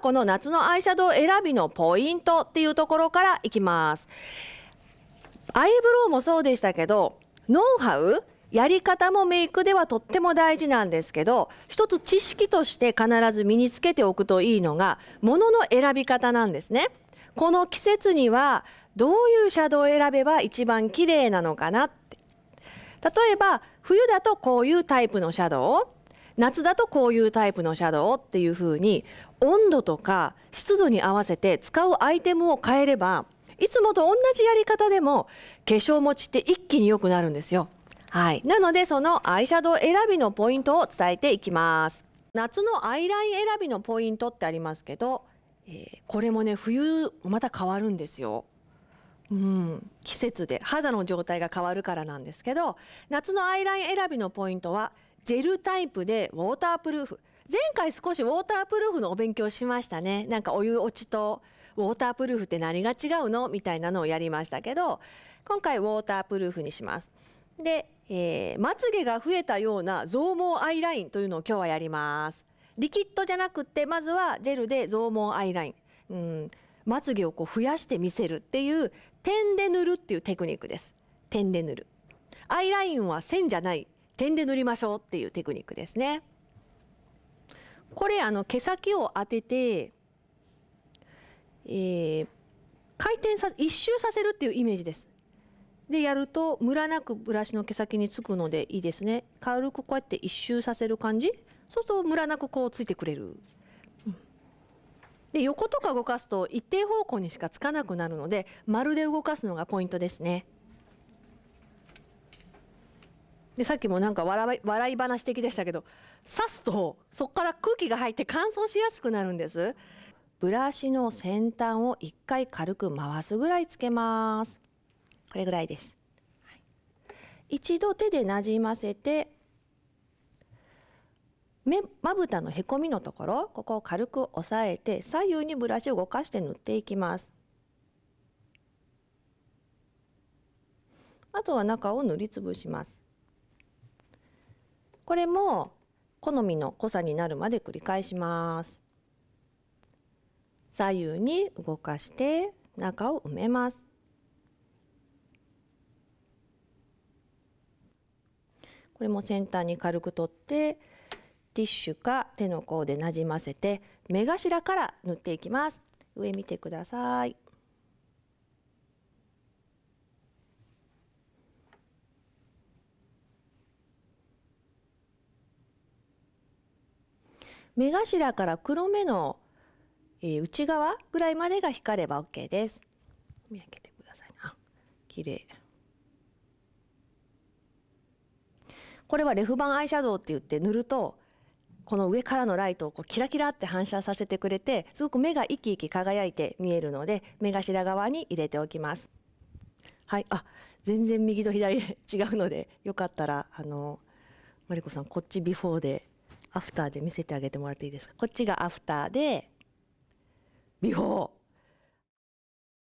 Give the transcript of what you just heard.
この夏のアイシャドウ選びのポイントっていうところからいきますアイブロウもそうでしたけどノウハウやり方もメイクではとっても大事なんですけど一つ知識として必ず身につけておくといいのがものの選び方なんですねこの季節にはどういうシャドウを選べば一番綺麗なのかなって例えば冬だとこういうタイプのシャドウ夏だとこういうタイプのシャドウっていう風に温度とか湿度に合わせて使うアイテムを変えればいつもと同じやり方でも化粧持ちって一気に良くなるんですよ。はい、なのでそのアイシャドウ選びのポイントを伝えていきます夏のアイライン選びのポイントってありますけど、えー、これもね冬また変わるんですようん、季節で肌の状態が変わるからなんですけど夏のアイライン選びのポイントはジェルタイプでウォータープルーフ前回少しウォータープルーフのお勉強しましたねなんかお湯落ちとウォータープルーフって何が違うのみたいなのをやりましたけど今回ウォータープルーフにしますで、えー、まつげが増えたような増毛アイラインというのを今日はやりますリキッドじゃなくてまずはジェルで増毛アイライン、うん、まつげをこう増やして見せるっていう点で塗るっていうテクニックです点で塗るアイラインは線じゃない点で塗りましょうっていうテクニックですね。これあの毛先を当てて、えー、回転さ一周させるっていうイメージです。でやるとムラなくブラシの毛先につくのでいいですね軽くこうやって一周させる感じそうするとムラなくこうついてくれる、で横とか動かすと一定方向にしかつかなくなるので丸で動かすのがポイントですねでさっきもなんか笑い笑い話的でしたけど刺すとそこから空気が入って乾燥しやすくなるんですブラシの先端を1回軽く回すぐらいつけますこれぐらいです、はい、一度手でなじませて目まぶたのへこみのところここを軽く押さえて左右にブラシを動かして塗っていきますあとは中を塗りつぶしますこれも好みの濃さになるまで繰り返します左右に動かして中を埋めますこれも先端に軽く取ってティッシュか手の甲でなじませて目頭から塗っていきます上見てください目頭から黒目の、えー、内側ぐらいまでが光れば OK です。見上げてくださいあ綺麗これはレフ板アイシャドウって言って塗るとこの上からのライトをこうキラキラって反射させてくれてすごく目が生き生き輝いて見えるので目頭側に入れておきます。はい、あ全然右と左で違うのでよかったらあのマリコさんこっちビフォーでアフターで見せてあげてもらっていいですかこっちがアフターでビフォー